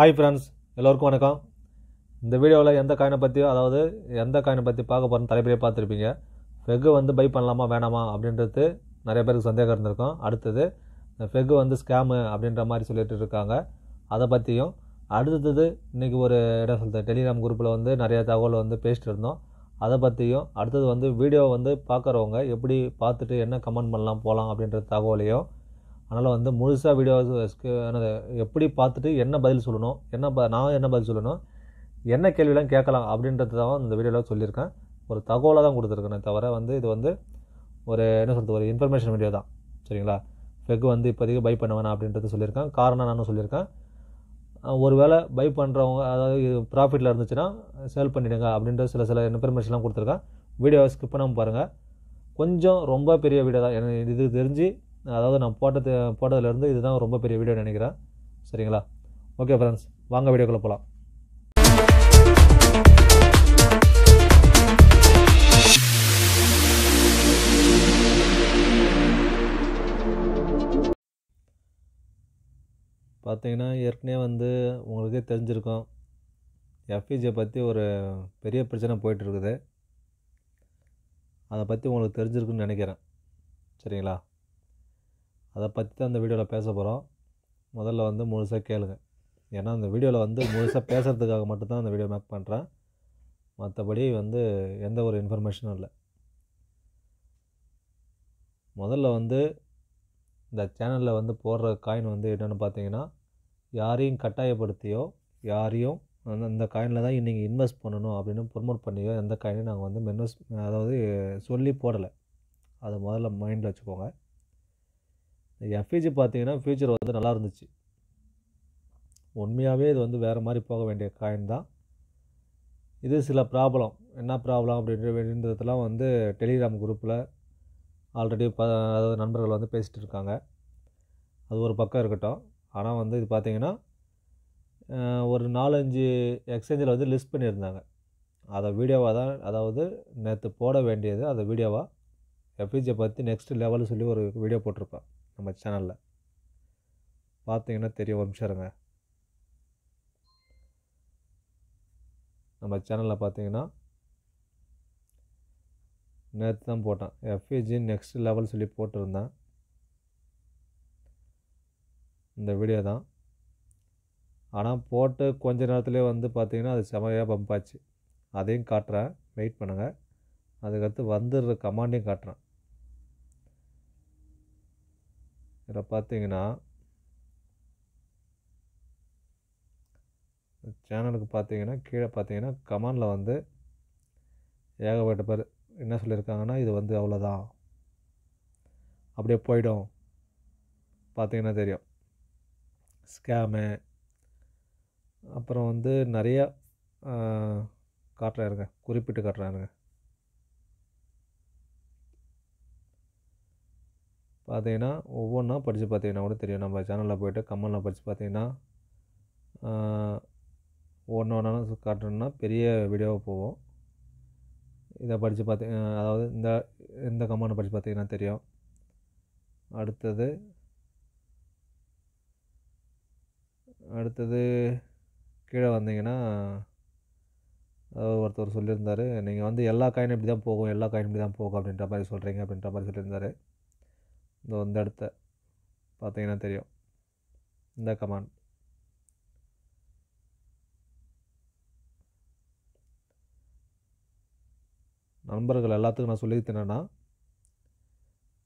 hi friends எல்லோருக்கும் வணக்கம் இந்த வீடியோவில் எந்த காயினை பற்றியோ அதாவது எந்த காயினை பற்றி பார்க்க போகிறோம் தலைப்படியே பார்த்துருப்பீங்க ஃபெக்கு வந்து பை பண்ணலாமா வேணாமா அப்படின்றது நிறைய பேருக்கு சந்தேகம் இருந்திருக்கும் அடுத்தது இந்த ஃபெக்கு வந்து ஸ்கேமு அப்படின்ற மாதிரி சொல்லிட்டு இருக்காங்க அதை பற்றியும் அடுத்தது இன்றைக்கி ஒரு இடம் சொல்கிறது டெலிகிராம் குரூப்பில் வந்து நிறைய தகவல் வந்து பேசிட்டு இருந்தோம் அதை பற்றியும் அடுத்தது வந்து வீடியோ வந்து பார்க்குறவங்க எப்படி பார்த்துட்டு என்ன கமெண்ட் பண்ணலாம் போகலாம் அப்படின்ற தகவலையும் அதனால் வந்து முழுசாக வீடியோஸ்க்கு எப்படி பார்த்துட்டு என்ன பதில் சொல்லணும் என்ன ப நான் என்ன பதில் சொல்லணும் என்ன கேள்வியெலாம் கேட்கலாம் அப்படின்றது தான் இந்த வீடியோவில் சொல்லியிருக்கேன் ஒரு தகவலாக தான் கொடுத்துருக்கேனே தவிர வந்து இது வந்து ஒரு என்ன சொல்கிறது ஒரு இன்ஃபர்மேஷன் வீடியோ தான் சரிங்களா பெக் வந்து இப்போதைக்கு பை பண்ண வேணாம் அப்படின்றது சொல்லியிருக்கேன் காரணம் நானும் சொல்லியிருக்கேன் ஒரு வேளை பை பண்ணுறவங்க அதாவது இது ப்ராஃபிட்டில் இருந்துச்சுன்னா சேல் பண்ணிவிடுங்க அப்படின்ற சில சில இன்ஃபர்மேஷன்லாம் கொடுத்துருக்கேன் வீடியோவை ஸ்கிப் பண்ணாமல் பாருங்கள் கொஞ்சம் ரொம்ப பெரிய வீடியோ தான் எனக்கு இது தெரிஞ்சு அதாவது நான் போட்டது போட்டதுலேருந்து இதுதான் ரொம்ப பெரிய வீடியோ நினைக்கிறேன் சரிங்களா ஓகே ஃப்ரெண்ட்ஸ் வாங்க வீடியோக்குள்ளே போகலாம் பார்த்தீங்கன்னா ஏற்கனவே வந்து உங்களுக்கே தெரிஞ்சிருக்கும் எஃப்இஜியை e பற்றி ஒரு பெரிய பிரச்சனை போயிட்டுருக்குது அதை பற்றி உங்களுக்கு தெரிஞ்சிருக்குன்னு நினைக்கிறேன் சரிங்களா அதை பற்றி தான் இந்த வீடியோவில் பேச போகிறோம் முதல்ல வந்து முழுசாக கேளுங்க ஏன்னா அந்த வீடியோவில் வந்து முழுசாக பேசுகிறதுக்காக மட்டும்தான் அந்த வீடியோ மேக் பண்ணுறேன் மற்றபடி வந்து எந்த ஒரு இன்ஃபர்மேஷனும் இல்லை முதல்ல வந்து இந்த சேனலில் வந்து போடுற காயின் வந்து என்னென்னு பார்த்தீங்கன்னா யாரையும் கட்டாயப்படுத்தியோ யாரையும் அந்த காயினில் தான் நீங்கள் இன்வெஸ்ட் பண்ணணும் அப்படின்னு ப்ரொமோட் பண்ணியோ எந்த காயினையும் நாங்கள் வந்து மென்வெஸ்ட் அதாவது சொல்லி போடலை அதை முதல்ல மைண்டில் வச்சுக்கோங்க எஃப்இஜி பார்த்தீங்கன்னா ஃபியூச்சர் வந்து நல்லா இருந்துச்சு உண்மையாகவே இது வந்து வேறு மாதிரி போக வேண்டிய காயின் தான் இது சில ப்ராப்ளம் என்ன ப்ராப்ளம் வேண்டியதுலாம் வந்து டெலிகிராம் குரூப்பில் ஆல்ரெடி ப அதாவது நண்பர்கள் வந்து பேசிகிட்டு இருக்காங்க அது ஒரு பக்கம் இருக்கட்டும் ஆனால் வந்து இது பார்த்திங்கன்னா ஒரு நாலஞ்சு எக்ஸ்சேஞ்சில் வந்து லிஸ்ட் பண்ணியிருந்தாங்க அதை வீடியோவாக தான் அதாவது நேற்று போட வேண்டியது அதை வீடியோவாக எஃப்இஜியை பற்றி நெக்ஸ்ட் லெவலு சொல்லி ஒரு வீடியோ போட்டிருப்பேன் நம்ம சேனலில் பார்த்தீங்கன்னா தெரியும் ஒரு நிமிஷம் இருங்க நம்ம சேனலில் பார்த்தீங்கன்னா நேற்று தான் போட்டேன் எஃபிஜி நெக்ஸ்ட் லெவல் சொல்லி போட்டிருந்தேன் இந்த வீடியோ தான் ஆனால் போட்டு கொஞ்ச நேரத்துலேயே வந்து பார்த்திங்கன்னா அது செமையாக பம்பாச்சு அதையும் காட்டுறேன் வெயிட் பண்ணுங்கள் அதுக்கடுத்து வந்துடுற கமாண்டையும் காட்டுறேன் இதில் பார்த்தீங்கன்னா சேனலுக்கு பார்த்தீங்கன்னா கீழே பார்த்தீங்கன்னா கமாண்டில் வந்து ஏகப்பட்ட பேர் என்ன சொல்லியிருக்காங்கன்னா இது வந்து அவ்வளோதான் அப்படியே போயிடும் பார்த்தீங்கன்னா தெரியும் ஸ்கேமு அப்புறம் வந்து நிறையா காட்டுறாருங்க குறிப்பிட்டு காட்டுறாருங்க பார்த்தீங்கன்னா ஒவ்வொன்றா படித்து பார்த்தீங்கன்னா கூட தெரியும் நம்ம சேனலில் போய்ட்டு கமெண்டில் படித்து பார்த்தீங்கன்னா ஒன்று ஒன்றா காட்டணும்னா பெரிய வீடியோவாக போவோம் இதை படித்து பார்த்தி அதாவது இந்த இந்த கம்மனை படித்து பார்த்தீங்கன்னா தெரியும் அடுத்தது அடுத்தது கீழே வந்தீங்கன்னா அதாவது ஒருத்தர் சொல்லியிருந்தார் நீங்கள் வந்து எல்லா காயினும் இப்படி தான் போகும் எல்லா காயினும் இப்படி தான் போகும் அப்படின்ற மாதிரி சொல்கிறீங்க அப்படின்ற மாதிரி சொல்லியிருந்தார் இந்த இந்த இடத்த பார்த்தீங்கன்னா தெரியும் இந்த கமாண்ட் நண்பர்கள் எல்லாத்துக்கும் நான் சொல்லியிருந்தேன்னா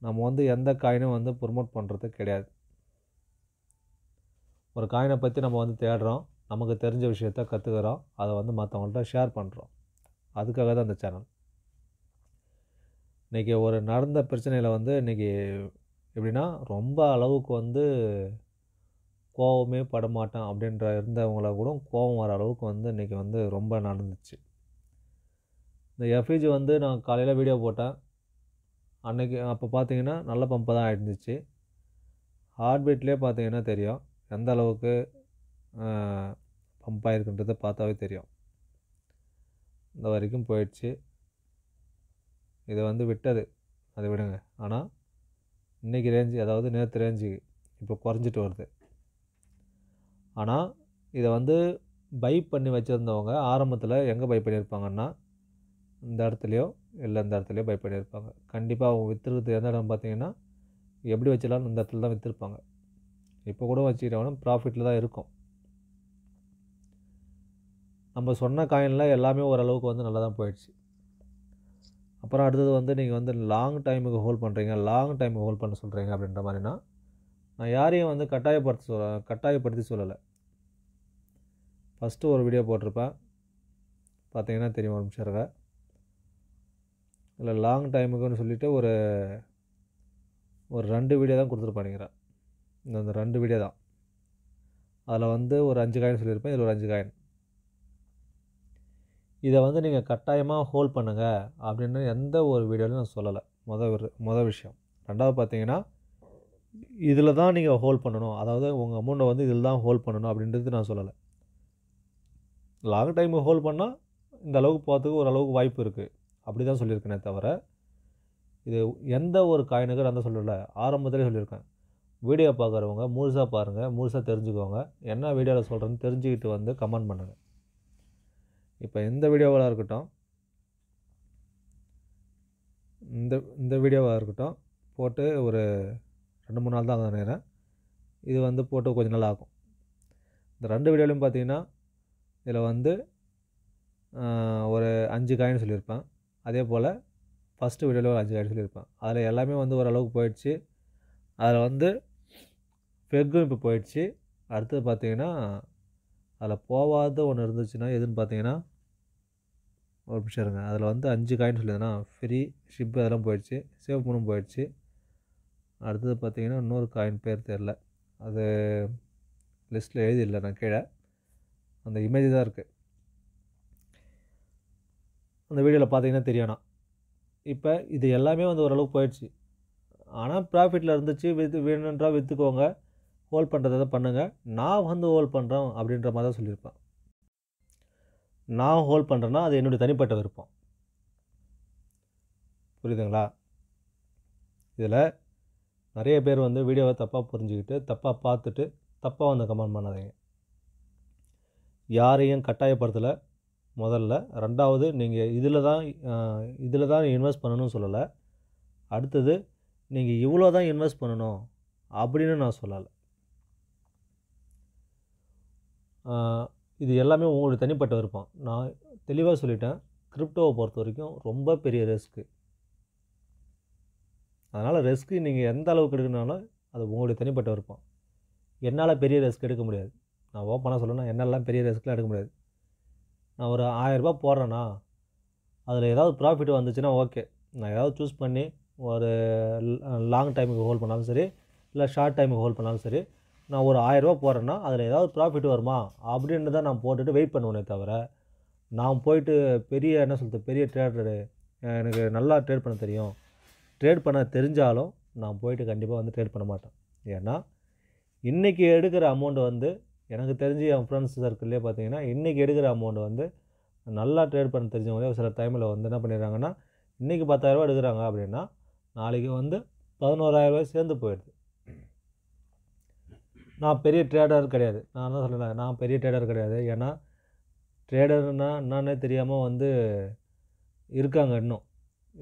நம்ம வந்து எந்த காயினும் வந்து ப்ரொமோட் பண்ணுறது கிடையாது ஒரு காயினை பற்றி நம்ம வந்து தேடுறோம் நமக்கு தெரிஞ்ச விஷயத்த கற்றுக்கிறோம் அதை வந்து மற்றவங்கள்ட்ட ஷேர் பண்ணுறோம் அதுக்காக தான் அந்த சேனல் இன்றைக்கி ஒரு நடந்த பிரச்சனையில் வந்து இன்றைக்கி எப்படின்னா ரொம்ப அளவுக்கு வந்து கோவமே படமாட்டேன் அப்படின்ற இருந்தவங்கள கூட கோவம் வர அளவுக்கு வந்து இன்றைக்கி வந்து ரொம்ப நடந்துச்சு இந்த எஃப்ரிஜ் வந்து நான் காலையில் வீடியோ போட்டேன் அன்றைக்கி அப்போ பார்த்தீங்கன்னா நல்ல பம்பை தான் ஆகிருந்துச்சு ஹார்ட் பீட்லேயே பார்த்தீங்கன்னா தெரியும் எந்த அளவுக்கு பம்ப் ஆகிருக்குன்றதை பார்த்தாவே தெரியும் இந்த வரைக்கும் போயிடுச்சு இதை வந்து விட்டது அதை விடுங்க ஆனால் இன்றைக்கி ரேஞ்சு அதாவது நேற்று ரேஞ்சு இப்போ குறைஞ்சிட்டு வருது ஆனால் இதை வந்து பை பண்ணி வச்சுருந்தவங்க ஆரம்பத்தில் எங்கே பை பண்ணியிருப்பாங்கன்னா இந்த இடத்துலையோ இல்லை இந்த இடத்துலையோ பை பண்ணியிருப்பாங்க கண்டிப்பாக அவங்க விற்றுறது எந்த இடம் பார்த்தீங்கன்னா எப்படி வச்சிடலாம்னு இந்த இடத்துல தான் விற்றுருப்பாங்க இப்போ கூட வச்சுக்கிட்டவனும் ப்ராஃபிட்டில் தான் இருக்கும் நம்ம சொன்ன காயினில் எல்லாமே ஓரளவுக்கு வந்து நல்லா தான் போயிடுச்சு அப்புறம் அடுத்தது வந்து நீங்கள் வந்து லாங் டைமுக்கு ஹோல்ட் பண்ணுறீங்க லாங் டைமுக்கு ஹோல்ட் பண்ண சொல்கிறீங்க அப்படின்ற மாதிரினா நான் யாரையும் வந்து கட்டாயப்படுத்த சொல்ல கட்டாயப்படுத்தி சொல்லலை ஃபஸ்ட்டு ஒரு வீடியோ போட்டிருப்பேன் பார்த்தீங்கன்னா தெரியும் ஒரு நிமிஷம் இருக்க இல்லை லாங் டைமுக்குன்னு சொல்லிவிட்டு ஒரு ஒரு ரெண்டு வீடியோ தான் கொடுத்துருப்பானுங்கிறேன் இந்த ரெண்டு வீடியோ தான் அதில் வந்து ஒரு அஞ்சு காயின் சொல்லியிருப்பேன் இதில் ஒரு அஞ்சு காயின் இதை வந்து நீங்கள் கட்டாயமாக ஹோல்ட் பண்ணுங்கள் அப்படின்னு எந்த ஒரு வீடியோலையும் நான் சொல்லலை மொதல் ஒரு மொதல் விஷயம் ரெண்டாவது பார்த்தீங்கன்னா இதில் தான் நீங்கள் ஹோல்ட் பண்ணணும் அதாவது உங்கள் அமௌண்ட்டை வந்து இதில் தான் ஹோல்ட் பண்ணணும் அப்படின்றது நான் சொல்லலை லாங் டைம் ஹோல்ட் பண்ணால் இந்த அளவுக்கு போகிறதுக்கு ஓரளவுக்கு வாய்ப்பு இருக்குது அப்படி தான் சொல்லியிருக்கேனே தவிர இது எந்த ஒரு காயினுக்கு நான் சொல்லலை ஆரம்பத்திலே சொல்லியிருக்கேன் வீடியோ பார்க்குறவங்க முழுசாக பாருங்கள் முழுசாக தெரிஞ்சுக்கோங்க என்ன வீடியோவில் சொல்கிறேன்னு தெரிஞ்சுக்கிட்டு வந்து கமெண்ட் பண்ணுங்கள் இப்போ எந்த வீடியோவாக இருக்கட்டும் இந்த இந்த வீடியோவாக இருக்கட்டும் போட்டு ஒரு ரெண்டு மூணு நாள் தான் ஆகுது இது வந்து போட்டு கொஞ்சம் நாள் ஆகும் இந்த ரெண்டு வீடியோலையும் பார்த்தீங்கன்னா இதில் வந்து ஒரு அஞ்சு காயின் சொல்லியிருப்பேன் அதே போல் ஃபஸ்ட்டு வீடியோவில் ஒரு அஞ்சு காயின் சொல்லியிருப்பேன் அதில் எல்லாமே வந்து ஓரளவுக்கு போயிடுச்சு அதில் வந்து பெக்கும் இப்போ போயிடுச்சு அடுத்தது பார்த்தீங்கன்னா அதில் போகாத ஒன்று இருந்துச்சுன்னா எதுன்னு பார்த்தீங்கன்னா ஒரு நிமிஷம் இருங்க அதில் வந்து அஞ்சு காயின் சொல்லியிருந்தேன்னா ஃப்ரீ ஷிப் அதெல்லாம் போயிடுச்சு சேவ் பண்ணும் போயிடுச்சு அடுத்தது பார்த்திங்கன்னா இன்னொரு காயின் பேர் தெரில அது லிஸ்ட்டில் எழுதி இல்லை நான் கீழே அந்த இமேஜ் தான் இருக்குது அந்த வீடியோவில் பார்த்தீங்கன்னா தெரியணும் இப்போ இது எல்லாமே வந்து ஓரளவுக்கு போயிடுச்சு ஆனால் ப்ராஃபிட்டில் இருந்துச்சு வித்து வேணுன்றா விற்றுக்கோங்க ஹோல்ட் பண்ணுறதை பண்ணுங்கள் நான் வந்து ஹோல்ட் பண்ணுறோம் அப்படின்ற மாதிரி தான் சொல்லியிருப்பேன் நான் ஹோல்ட் பண்ணுறேன்னா அது என்னுடைய தனிப்பட்ட விருப்பம் புரியுதுங்களா இதில் நிறைய பேர் வந்து வீடியோவை தப்பாக புரிஞ்சுக்கிட்டு தப்பாக பார்த்துட்டு தப்பாக வந்து கமெண்ட் பண்ணாதீங்க யாரையும் கட்டாயப்படுத்தலை முதல்ல ரெண்டாவது நீங்கள் இதில் தான் இதில் தான் இன்வெஸ்ட் பண்ணணும்னு சொல்லலை அடுத்தது நீங்கள் இவ்வளோ தான் இன்வெஸ்ட் பண்ணணும் அப்படின்னு நான் சொல்லலை இது எல்லாமே உங்களுடைய தனிப்பட்ட விருப்பம் நான் தெளிவாக சொல்லிட்டேன் கிரிப்டோவை பொறுத்த வரைக்கும் ரொம்ப பெரிய ரிஸ்க்கு அதனால் ரிஸ்க்கு நீங்கள் எந்த அளவுக்கு எடுக்கணும்னாலும் அது உங்களுடைய தனிப்பட்ட விருப்பம் என்னால் பெரிய ரிஸ்க் எடுக்க முடியாது நான் ஓப்பனாக சொல்லணும் என்னெல்லாம் பெரிய ரிஸ்க்லாம் எடுக்க முடியாது நான் ஒரு ஆயரரூபா போடுறேன்னா அதில் ஏதாவது ப்ராஃபிட் வந்துச்சுன்னா ஓகே நான் ஏதாவது சூஸ் பண்ணி ஒரு லாங் டைமுக்கு ஹோல்ட் பண்ணாலும் சரி இல்லை ஷார்ட் டைமுக்கு ஹோல்ட் பண்ணாலும் சரி நான் ஒரு ஆயரூபா போடுறேன்னா அதில் ஏதாவது ப்ராஃபிட் வருமா அப்படின்னு தான் நான் போட்டுட்டு வெயிட் பண்ணுவேனே தவிர நான் போயிட்டு பெரிய என்ன சொல்கிறது பெரிய ட்ரேடரு எனக்கு நல்லா ட்ரேட் பண்ண தெரியும் ட்ரேட் பண்ண தெரிஞ்சாலும் நான் போயிட்டு கண்டிப்பாக வந்து ட்ரேட் பண்ண மாட்டேன் ஏன்னா இன்றைக்கி எடுக்கிற அமௌண்ட்டு வந்து எனக்கு தெரிஞ்சு என் ஃப்ரெண்ட்ஸ் சர்க்கிள்லேயே பார்த்தீங்கன்னா இன்றைக்கி எடுக்கிற அமௌண்ட்டு வந்து நல்லா ட்ரேட் பண்ண தெரிஞ்சவங்களே சில டைமில் வந்து என்ன பண்ணிடுறாங்கன்னா இன்றைக்கி பத்தாயிரரூபா எடுக்கிறாங்க அப்படின்னா நாளைக்கு வந்து பதினோராயிரரூபாய் சேர்ந்து போயிடுது நான் பெரிய ட்ரேடர் கிடையாது நான் தான் சொல்லலை நான் பெரிய ட்ரேடர் கிடையாது ஏன்னா ட்ரேடர்னால் என்னன்னே தெரியாமல் வந்து இருக்காங்க இன்னும்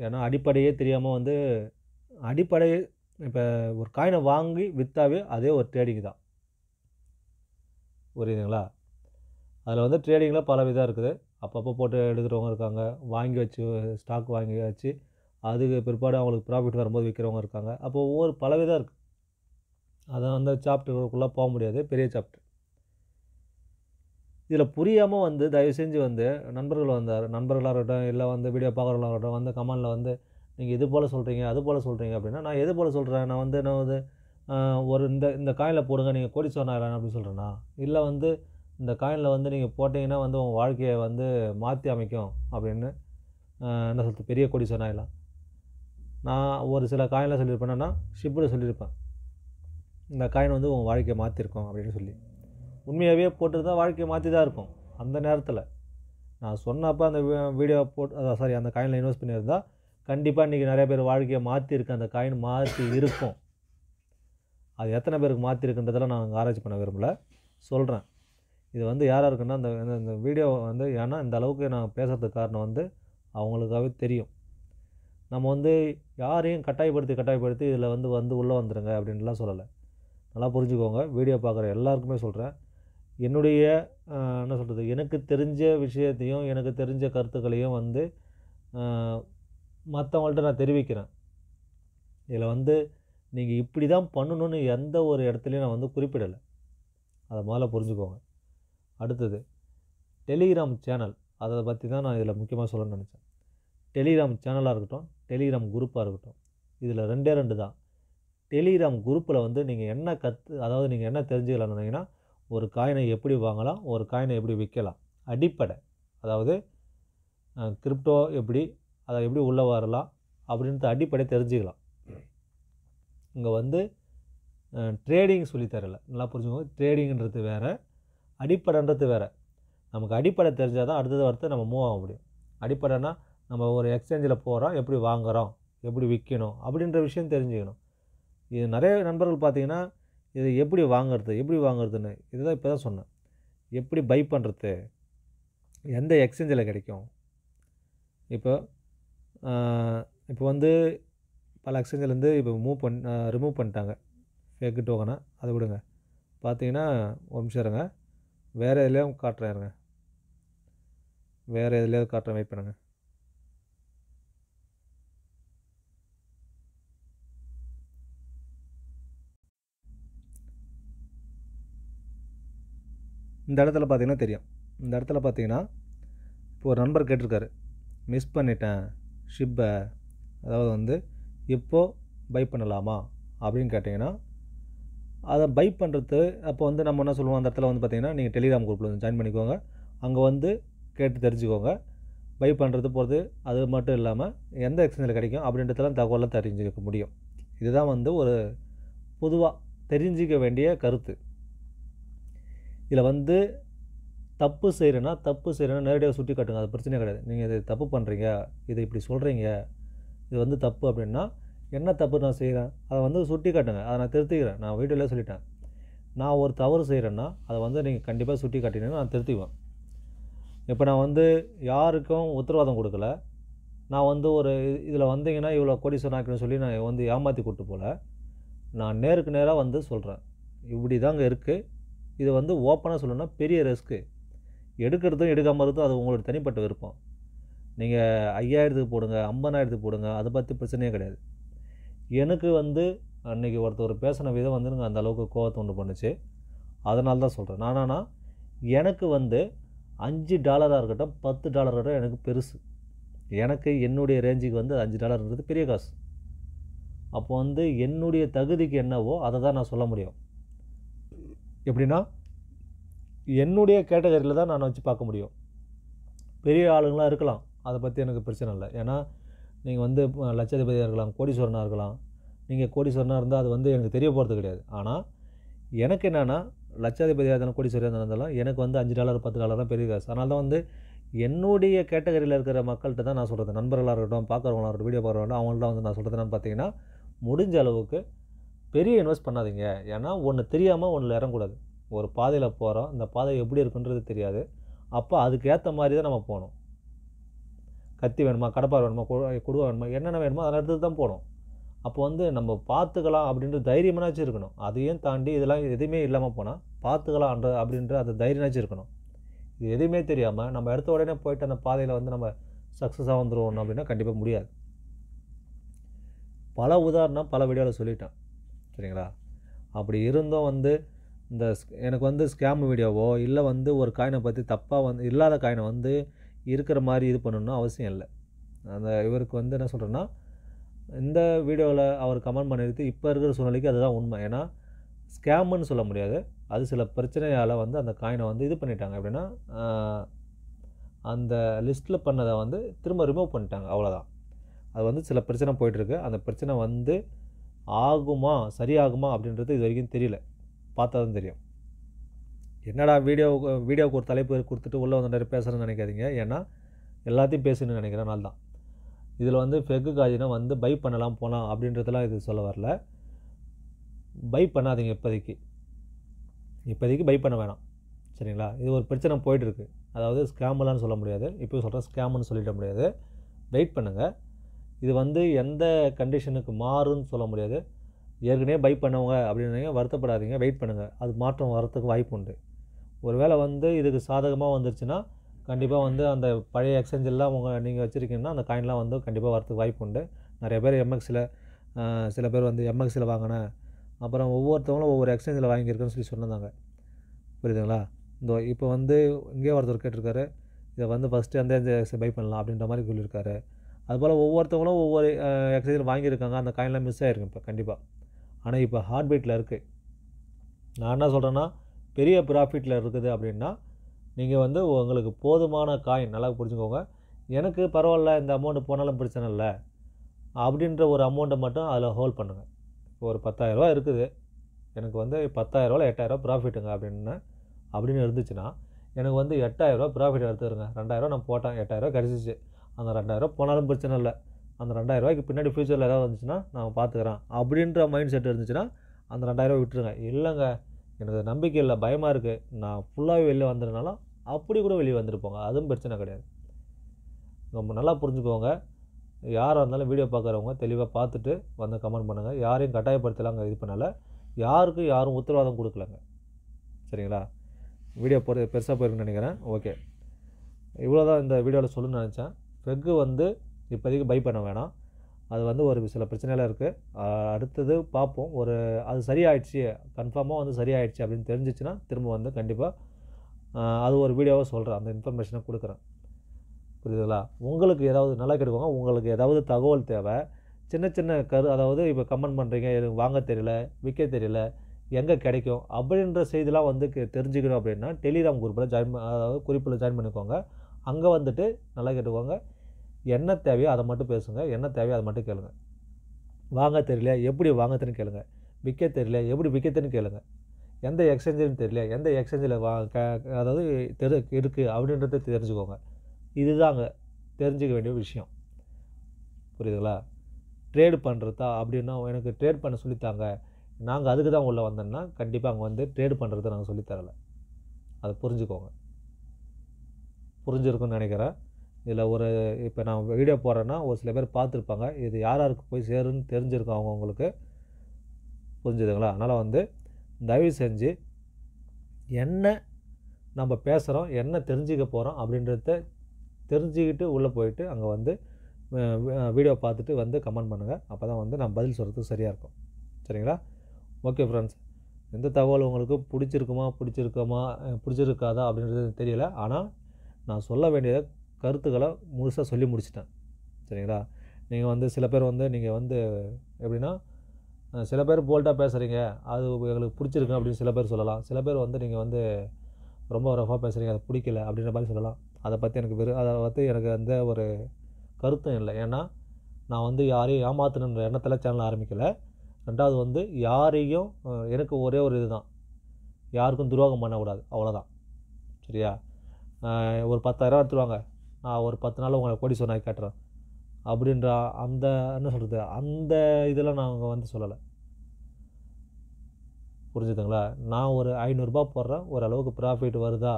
ஏன்னா அடிப்படையே தெரியாமல் வந்து அடிப்படை இப்போ ஒரு காயினை வாங்கி விற்றாவே அதே ஒரு ட்ரேடிங் தான் புரியுதுங்களா அதில் வந்து ட்ரேடிங்கில் பல விதம் இருக்குது அப்பப்போ போட்டு எடுக்கிறவங்க இருக்காங்க வாங்கி வச்சு ஸ்டாக் வாங்கி வச்சு அதுக்கு பிற்பாடு அவங்களுக்கு ப்ராஃபிட் வரும்போது விற்கிறவங்க இருக்காங்க அப்போ ஒவ்வொரு பல விதம் இருக்குது அதை அந்த சாப்டருக்குள்ளே போக முடியாது பெரிய சாப்டர் இதில் புரியாமல் வந்து தயவு செஞ்சு வந்து நண்பர்கள் வந்தார் நண்பர்களாக இருக்கட்டும் இல்லை வந்து வீடியோ பார்க்குறவங்களாக இருக்கட்டும் வந்து கமானில் வந்து நீங்கள் இது போல் சொல்கிறீங்க அது போல் சொல்கிறீங்க அப்படின்னா நான் எது போல் சொல்கிறேன் நான் வந்து நான் வந்து ஒரு இந்த இந்த காயினில் போடுங்க நீங்கள் கொடி ஆகலாம் அப்படின்னு சொல்கிறேன்னா இல்லை வந்து இந்த காயினில் வந்து நீங்கள் போட்டிங்கன்னா வந்து உங்கள் வாழ்க்கையை வந்து மாற்றி அமைக்கும் அப்படின்னு என்ன சொல்கிறது பெரிய கொடி ஆகலாம் நான் ஒரு சில காயினில் சொல்லியிருப்பேன்னா ஷிப்பில் சொல்லியிருப்பேன் இந்த காயின் வந்து உங்கள் வாழ்க்கையை மாற்றிருக்கோம் அப்படின்னு சொல்லி உண்மையாகவே போட்டிருந்தா வாழ்க்கையை மாற்றி தான் இருக்கும் அந்த நேரத்தில் நான் சொன்னப்போ அந்த வீடியோ போட்டு சாரி அந்த காயினில் இன்வெஸ்ட் பண்ணியிருந்தால் கண்டிப்பாக இன்றைக்கி நிறைய பேர் வாழ்க்கையை மாற்றிருக்கு அந்த காயின் மாற்றி இருக்கும் அது எத்தனை பேருக்கு மாற்றிருக்குன்றதெல்லாம் நான் ஆராய்ச்சி பண்ண விரும்பலை சொல்கிறேன் இது வந்து யாராக இருக்குன்னா அந்த இந்த வீடியோ வந்து ஏன்னா இந்த அளவுக்கு நான் பேசுகிறதுக்கு காரணம் வந்து அவங்களுக்காகவே தெரியும் நம்ம வந்து யாரையும் கட்டாயப்படுத்தி கட்டாயப்படுத்தி இதில் வந்து வந்து உள்ளே வந்துடுங்க அப்படின்லாம் சொல்லலை நல்லா புரிஞ்சுக்கோங்க வீடியோ பார்க்குற எல்லாருக்குமே சொல்கிறேன் என்னுடைய என்ன சொல்கிறது எனக்கு தெரிஞ்ச விஷயத்தையும் எனக்கு தெரிஞ்ச கருத்துக்களையும் வந்து மற்றவங்கள்ட்ட நான் தெரிவிக்கிறேன் இதில் வந்து நீங்கள் இப்படி தான் பண்ணணும்னு எந்த ஒரு இடத்துலையும் நான் வந்து குறிப்பிடலை அதை முதல்ல புரிஞ்சுக்கோங்க அடுத்தது டெலிகிராம் சேனல் அதை பற்றி தான் நான் இதில் முக்கியமாக சொல்லணும்னு நினச்சேன் டெலிகிராம் சேனலாக இருக்கட்டும் டெலிகிராம் குரூப்பாக இருக்கட்டும் இதில் ரெண்டே ரெண்டு தான் டெலிகிராம் குரூப்பில் வந்து நீங்கள் என்ன கற்று அதாவது நீங்கள் என்ன தெரிஞ்சுக்கலாம்னு ஒரு காயினை எப்படி வாங்கலாம் ஒரு காயினை எப்படி விற்கலாம் அடிப்படை அதாவது கிரிப்டோ எப்படி அதை எப்படி உள்ளே வரலாம் அப்படின்றது அடிப்படை தெரிஞ்சுக்கலாம் இங்கே வந்து ட்ரேடிங் சொல்லித்தரல நல்லா புரிஞ்சுக்கோங்க ட்ரேடிங்கிறது வேறு அடிப்படைன்றது வேறு நமக்கு அடிப்படை தெரிஞ்சால் தான் அடுத்தது வரத்து நம்ம மூவ் ஆக முடியும் அடிப்படைனா நம்ம ஒரு எக்ஸ்சேஞ்சில் போகிறோம் எப்படி வாங்குகிறோம் எப்படி விற்கணும் அப்படின்ற விஷயம் தெரிஞ்சுக்கணும் இது நிறைய நண்பர்கள் பார்த்தீங்கன்னா இது எப்படி வாங்கிறது எப்படி வாங்கிறதுன்னு இதுதான் இப்போ தான் சொன்னேன் எப்படி பை பண்ணுறது எந்த எக்ஸ்சேஞ்சில் கிடைக்கும் இப்போ இப்போ வந்து பல எக்ஸ்சேஞ்சிலேருந்து இப்போ மூவ் பண் ரிமூவ் பண்ணிட்டாங்க ஃபேக் டோக்கனை அதை விடுங்க பார்த்தீங்கன்னா ஒரு நிமிஷம் இருங்க வேறு எதுலேயும் காட்டுறேன் இருங்க வேறு எதுலேயாவது காட்டுறேன் வெயிட் பண்ணுங்கள் இந்த இடத்துல பார்த்தீங்கன்னா தெரியும் இந்த இடத்துல பார்த்தீங்கன்னா இப்போ ஒரு நண்பர் கேட்டிருக்காரு மிஸ் பண்ணிட்டேன் ஷிப்பை அதாவது வந்து இப்போது பை பண்ணலாமா அப்படின்னு கேட்டிங்கன்னா அதை பை பண்ணுறது அப்போ வந்து நம்ம என்ன சொல்லுவோம் அந்த இடத்துல வந்து பார்த்திங்கன்னா நீங்கள் டெலிகிராம் குரூப்பில் வந்து ஜாயின் பண்ணிக்கோங்க அங்கே வந்து கேட்டு தெரிஞ்சுக்கோங்க பை பண்ணுறது போகிறது அது மட்டும் இல்லாமல் எந்த எக்ஸ்சேஞ்சில் கிடைக்கும் அப்படின்றதெல்லாம் தகவலாம் தெரிஞ்சுக்க முடியும் இதுதான் வந்து ஒரு பொதுவாக தெரிஞ்சிக்க வேண்டிய கருத்து இதில் வந்து தப்பு செய்கிறேன்னா தப்பு செய்கிறேன்னா நேரடியாக சுட்டி காட்டுங்க அது பிரச்சனையே கிடையாது நீங்கள் இதை தப்பு பண்ணுறீங்க இதை இப்படி சொல்கிறீங்க இது வந்து தப்பு அப்படின்னா என்ன தப்பு நான் செய்கிறேன் அதை வந்து சுட்டி காட்டுங்க அதை நான் திருத்திக்கிறேன் நான் வீடியோவில் சொல்லிட்டேன் நான் ஒரு தவறு செய்கிறேன்னா அதை வந்து நீங்கள் கண்டிப்பாக சுட்டி காட்டினீங்கன்னா நான் திருத்திக்குவேன் இப்போ நான் வந்து யாருக்கும் உத்தரவாதம் கொடுக்கல நான் வந்து ஒரு இதில் வந்தீங்கன்னா இவ்வளோ கோடீஸ்வரன் ஆக்கணும்னு சொல்லி நான் வந்து ஏமாற்றி கூட்டு போகல நான் நேருக்கு நேராக வந்து சொல்கிறேன் இப்படி தாங்க இருக்குது இது வந்து ஓப்பனாக சொல்லணும்னா பெரிய ரிஸ்க்கு எடுக்கிறதும் எடுக்காமல் இருந்தும் அது உங்களோட தனிப்பட்ட விருப்பம் நீங்கள் ஐயாயிரத்துக்கு போடுங்க ஐம்பதாயிரத்துக்கு போடுங்க அதை பற்றி பிரச்சனையே கிடையாது எனக்கு வந்து அன்றைக்கி ஒருத்தர் பேசின விதம் வந்து நாங்கள் அந்தளவுக்கு கோவத்தை உண்டு பண்ணுச்சு அதனால தான் சொல்கிறேன் ஆனால் எனக்கு வந்து அஞ்சு டாலராக இருக்கட்டும் பத்து டாலராக இருக்கட்டும் எனக்கு பெருசு எனக்கு என்னுடைய ரேஞ்சுக்கு வந்து அஞ்சு டாலர்ன்றது பெரிய காசு அப்போ வந்து என்னுடைய தகுதிக்கு என்னவோ அதை தான் நான் சொல்ல முடியும் எப்படின்னா என்னுடைய கேட்டகரியில் தான் நான் வச்சு பார்க்க முடியும் பெரிய ஆளுங்களாக இருக்கலாம் அதை பற்றி எனக்கு பிரச்சனை இல்லை ஏன்னா நீங்கள் வந்து லட்சாதிபதியாக இருக்கலாம் கோடீஸ்வரனாக இருக்கலாம் நீங்கள் கோடீஸ்வரனாக இருந்தால் அது வந்து எனக்கு தெரிய போகிறது கிடையாது ஆனால் எனக்கு என்னென்னா லட்சாதிபதியாக இருந்தாலும் கோடீஸ்வரியாக இருந்தாலும் எனக்கு வந்து அஞ்சு டாலர் பத்து டாலர் தான் பெரிய காசு அதனால தான் வந்து என்னுடைய கேட்டகரியில் இருக்கிற மக்கள்கிட்ட தான் நான் சொல்கிறது நண்பர்களாக இருக்கட்டும் பார்க்குறவங்களாக இருக்கட்டும் வீடியோ பார்க்குறவங்க அவங்கள்ட்ட வந்து நான் சொல்கிறது என்னென்னு பார்த்தீங்கன்னா முடிஞ்ச அளவுக்கு பெரிய இன்வெஸ்ட் பண்ணாதீங்க ஏன்னா ஒன்று தெரியாமல் ஒன்றில் இறங்கக்கூடாது ஒரு பாதையில் போகிறோம் இந்த பாதை எப்படி இருக்குன்றது தெரியாது அப்போ அதுக்கேற்ற மாதிரி தான் நம்ம போகணும் கத்தி வேணுமா கடப்பார் வேணுமா கொடுவா வேணுமா என்னென்ன வேணுமோ அதை எடுத்து தான் போகணும் அப்போ வந்து நம்ம பார்த்துக்கலாம் அப்படின்ற தைரியமானாச்சும் இருக்கணும் அதையும் தாண்டி இதெல்லாம் எதுவுமே இல்லாமல் போனால் பார்த்துக்கலாம்ன்ற அப்படின்ற அந்த தைரியனாச்சும் இருக்கணும் இது எதுவுமே தெரியாமல் நம்ம எடுத்த உடனே போயிட்டு அந்த பாதையில் வந்து நம்ம சக்ஸஸாக வந்துடுவோம் அப்படின்னா கண்டிப்பாக முடியாது பல உதாரணம் பல வீடியோவில் சொல்லிட்டேன் சரிங்களா அப்படி இருந்தும் வந்து இந்த எனக்கு வந்து ஸ்கேம் வீடியோவோ இல்லை வந்து ஒரு காயினை பற்றி தப்பாக வந்து இல்லாத காயினை வந்து இருக்கிற மாதிரி இது பண்ணணும்னு அவசியம் இல்லை அந்த இவருக்கு வந்து என்ன சொல்கிறேன்னா இந்த வீடியோவில் அவர் கமெண்ட் பண்ணிடுத்து இப்போ இருக்கிற சூழ்நிலைக்கு அதுதான் உண்மை ஏன்னா ஸ்கேமுன்னு சொல்ல முடியாது அது சில பிரச்சனையால் வந்து அந்த காயினை வந்து இது பண்ணிட்டாங்க அப்படின்னா அந்த லிஸ்ட்டில் பண்ணதை வந்து திரும்ப ரிமூவ் பண்ணிட்டாங்க அவ்வளோதான் அது வந்து சில பிரச்சனை போயிட்டுருக்கு அந்த பிரச்சனை வந்து ஆகுமா சரியாகுமா அப்படின்றது இது வரைக்கும் தெரியல பார்த்தா தான் தெரியும் என்னடா வீடியோ வீடியோவுக்கு ஒரு தலைப்பு கொடுத்துட்டு உள்ளே வந்து நிறைய பேசுகிறேன்னு நினைக்காதீங்க ஏன்னா எல்லாத்தையும் பேசணும்னு நினைக்கிறேன் நாள் தான் இதில் வந்து ஃபெக்கு காஜினா வந்து பை பண்ணலாம் போகலாம் அப்படின்றதெல்லாம் இது சொல்ல வரல பை பண்ணாதீங்க இப்போதைக்கு இப்போதைக்கு பை பண்ண வேணாம் சரிங்களா இது ஒரு பிரச்சனை போயிட்டுருக்கு அதாவது ஸ்கேமெல்லாம் சொல்ல முடியாது இப்போ சொல்கிறேன் ஸ்கேம்னு சொல்லிட முடியாது வெயிட் பண்ணுங்கள் இது வந்து எந்த கண்டிஷனுக்கு மாறுன்னு சொல்ல முடியாது ஏற்கனவே பை பண்ணவங்க அப்படின்னு வருத்தப்படாதீங்க வெயிட் பண்ணுங்கள் அது மாற்றம் வரத்துக்கு வாய்ப்பு உண்டு ஒருவேளை வந்து இதுக்கு சாதகமாக வந்துருச்சுன்னா கண்டிப்பாக வந்து அந்த பழைய எக்ஸ்சேஞ்செல்லாம் உங்கள் நீங்கள் வச்சுருக்கீங்கன்னா அந்த காயின்லாம் வந்து கண்டிப்பாக வரத்துக்கு வாய்ப்பு உண்டு நிறைய பேர் எம்எக்ஸில் சில பேர் வந்து எம்எக்ஸில் வாங்கினேன் அப்புறம் ஒவ்வொருத்தவங்களும் ஒவ்வொரு எக்ஸ்சேஞ்சில் வாங்கியிருக்கேன்னு சொல்லி சொன்னாங்க புரியுதுங்களா இந்த இப்போ வந்து இங்கே ஒருத்தர் கேட்டிருக்காரு இதை வந்து ஃபஸ்ட்டு அந்த பை பண்ணலாம் அப்படின்ற மாதிரி சொல்லியிருக்காரு அதுபோல் ஒவ்வொருத்தவங்களும் ஒவ்வொரு எக்ஸசைஸில் வாங்கியிருக்காங்க அந்த காயின்லாம் மிஸ் ஆகிருக்கு இப்போ கண்டிப்பாக ஆனால் இப்போ ஹார்ட் பீட்டில் இருக்குது நான் என்ன சொல்கிறேன்னா பெரிய ப்ராஃபிட்டில் இருக்குது அப்படின்னா நீங்கள் வந்து உங்களுக்கு போதுமான காயின் நல்லா புரிஞ்சுக்கோங்க எனக்கு பரவாயில்ல இந்த அமௌண்ட்டு போனாலும் பிரச்சனை இல்லை அப்படின்ற ஒரு அமௌண்ட்டை மட்டும் அதில் ஹோல்ட் பண்ணுங்கள் இப்போ ஒரு பத்தாயிரரூவா இருக்குது எனக்கு வந்து பத்தாயிரரூவா எட்டாயிரரூவா ப்ராஃபிட்டுங்க அப்படின்னு அப்படின்னு இருந்துச்சுன்னா எனக்கு வந்து எட்டாயிரரூவா ப்ராஃபிட் எடுத்துருங்க ரெண்டாயிரரூவா நான் போட்டேன் எட்டாயிரரூவா கிடச்சிச்சு அந்த ரெண்டாயிரம் போனாலும் பிரச்சனை இல்லை அந்த ரெண்டாயிரரூவாய்க்கு பின்னாடி ஃப்யூச்சரில் ஏதாவது வந்துச்சுன்னா நான் பார்த்துக்கிறேன் அப்படின்ற மைண்ட் செட் இருந்துச்சுன்னா அந்த ரெண்டாயிரரூவா விட்டுருங்க இல்லைங்க எனக்கு நம்பிக்கை இல்லை பயமாக இருக்குது நான் ஃபுல்லாகவே வெளியே வந்துருந்தாலும் அப்படி கூட வெளியே வந்துருப்போங்க அதுவும் பிரச்சனை கிடையாது ரொம்ப நல்லா புரிஞ்சுக்கோங்க யாராக இருந்தாலும் வீடியோ பார்க்குறவங்க தெளிவாக பார்த்துட்டு வந்து கமெண்ட் பண்ணுங்கள் யாரையும் கட்டாயப்படுத்தலாங்க இது பண்ணலை யாருக்கும் யாரும் உத்தரவாதம் கொடுக்கலங்க சரிங்களா வீடியோ போகிறது பெருசாக போயிருக்குன்னு நினைக்கிறேன் ஓகே இவ்வளோ தான் இந்த வீடியோவில் சொல்லணும்னு நினச்சேன் பெக்கு வந்து இப்போதைக்கு பை பண்ண வேணாம் அது வந்து ஒரு சில பிரச்சனையில் இருக்குது அடுத்தது பார்ப்போம் ஒரு அது சரியாயிடுச்சு கன்ஃபார்மாக வந்து சரியாயிடுச்சு அப்படின்னு தெரிஞ்சிச்சுன்னா திரும்ப வந்து கண்டிப்பாக அது ஒரு வீடியோவாக சொல்கிறேன் அந்த இன்ஃபர்மேஷனை கொடுக்குறேன் புரியுதுங்களா உங்களுக்கு ஏதாவது நல்லா கிடைக்குங்க உங்களுக்கு ஏதாவது தகவல் தேவை சின்ன சின்ன கரு அதாவது இப்போ கமெண்ட் பண்ணுறீங்க எதுவும் வாங்க தெரியல விற்க தெரியல எங்கே கிடைக்கும் அப்படின்ற செய்திலாம் வந்து தெரிஞ்சுக்கணும் அப்படின்னா டெலிகிராம் குரூப்பில் ஜாயின் அதாவது குறிப்பில் ஜாயின் பண்ணிக்கோங்க அங்கே வந்துட்டு நல்லா கேட்டுக்கோங்க என்ன தேவையோ அதை மட்டும் பேசுங்க என்ன தேவையோ அதை மட்டும் கேளுங்க வாங்க தெரியல எப்படி வாங்கத்துன்னு கேளுங்க விற்க தெரியல எப்படி விற்கத்துன்னு கேளுங்க எந்த எக்ஸ்சேஞ்சுன்னு தெரியல எந்த எக்ஸ்சேஞ்சில் வா க அதாவது தெரு இருக்குது அப்படின்றத தெரிஞ்சுக்கோங்க இதுதாங்க தெரிஞ்சுக்க வேண்டிய விஷயம் புரியுதுங்களா ட்ரேடு பண்ணுறதா அப்படின்னா எனக்கு ட்ரேட் பண்ண சொல்லித்தாங்க நாங்கள் அதுக்கு தான் உள்ளே வந்தோன்னா கண்டிப்பாக அங்கே வந்து ட்ரேடு பண்ணுறத நாங்கள் சொல்லித்தரலை அதை புரிஞ்சுக்கோங்க புரிஞ்சிருக்குன்னு நினைக்கிறேன் இதில் ஒரு இப்போ நான் வீடியோ போடுறேன்னா ஒரு சில பேர் பார்த்துருப்பாங்க இது யார் யாருக்கு போய் சேருன்னு தெரிஞ்சிருக்கும் அவங்கவுங்களுக்கு புரிஞ்சுதுங்களா அதனால் வந்து தயவு செஞ்சு என்ன நம்ம பேசுகிறோம் என்ன தெரிஞ்சுக்க போகிறோம் அப்படின்றத தெரிஞ்சுக்கிட்டு உள்ளே போயிட்டு அங்கே வந்து வீடியோ பார்த்துட்டு வந்து கமெண்ட் பண்ணுங்கள் அப்போ தான் வந்து நான் பதில் சொல்கிறதுக்கு சரியாக இருக்கும் சரிங்களா ஓகே ஃப்ரெண்ட்ஸ் எந்த தகவல் உங்களுக்கு பிடிச்சிருக்குமா பிடிச்சிருக்கோமா பிடிச்சிருக்காதா அப்படின்றது தெரியல ஆனால் நான் சொல்ல வேண்டிய கருத்துக்களை முழுசாக சொல்லி முடிச்சிட்டேன் சரிங்களா நீங்கள் வந்து சில பேர் வந்து நீங்கள் வந்து எப்படின்னா சில பேர் போல்ட்டாக பேசுகிறீங்க அது எங்களுக்கு பிடிச்சிருக்கு அப்படின்னு சில பேர் சொல்லலாம் சில பேர் வந்து நீங்கள் வந்து ரொம்ப ரஃபாக பேசுகிறீங்க அது பிடிக்கல அப்படின்ற மாதிரி சொல்லலாம் அதை பற்றி எனக்கு வெறும் அதை பற்றி எனக்கு அந்த ஒரு கருத்தும் இல்லை ஏன்னா நான் வந்து யாரையும் ஏமாத்தணுன்ற எண்ணத்தில் சேனல் ஆரம்பிக்கலை ரெண்டாவது வந்து யாரையும் எனக்கு ஒரே ஒரு இது தான் யாருக்கும் துரோகம் பண்ணக்கூடாது அவ்வளோதான் சரியா ஒரு பத்தாயிரரூவா எடுத்துருவாங்க நான் ஒரு பத்து நாள் உங்களை கோடி சொன்னாய் கேட்டுறேன் அப்படின்ற அந்த என்ன சொல்கிறது அந்த இதெல்லாம் நான் அவங்க வந்து சொல்லலை புரிஞ்சுதுங்களா நான் ஒரு ஐநூறுரூபா போடுறேன் ஓரளவுக்கு ப்ராஃபிட் வருதா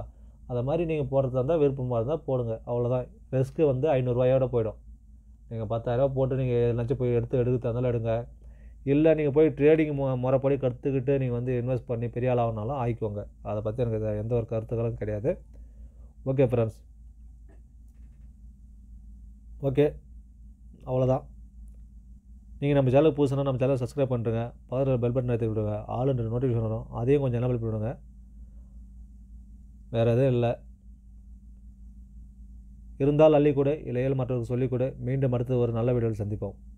அதை மாதிரி நீங்கள் போடுறதா இருந்தால் விருப்பமாக இருந்தால் போடுங்க அவ்வளோதான் ரிஸ்க்கு வந்து ஐநூறுரூவாயோட போயிடும் நீங்கள் பத்தாயிரரூபா போட்டு நீங்கள் எதுனாச்சும் போய் எடுத்து எடுக்க தந்தாலும் எடுங்க இல்லை நீங்கள் போய் ட்ரேடிங் முறைப்படி கற்றுக்கிட்டு நீங்கள் வந்து இன்வெஸ்ட் பண்ணி பெரிய ஆளாகனாலும் ஆகிக்கோங்க அதை பற்றி எனக்கு எந்த ஒரு கருத்துக்களும் கிடையாது ஓகே ஃப்ரெண்ட்ஸ் ஓகே அவ்வளோதான் நீங்கள் நம்ம சேனல் புதுசுனா நம்ம சேனல் சப்ஸ்கிரைப் பண்ணுறங்க பதில் பெல் பட்டன் எடுத்து விடுங்க ஆளுன்ற நோட்டிஃபிகேஷன் வரும் அதையும் கொஞ்சம் என்ன விடுங்க வேறு எதுவும் இல்லை இருந்தால் அள்ளிக்கூட இளையல் மற்றவர்கள் சொல்லிக்கூட மீண்டும் அடுத்து ஒரு நல்ல வீடியோவில் சந்திப்போம்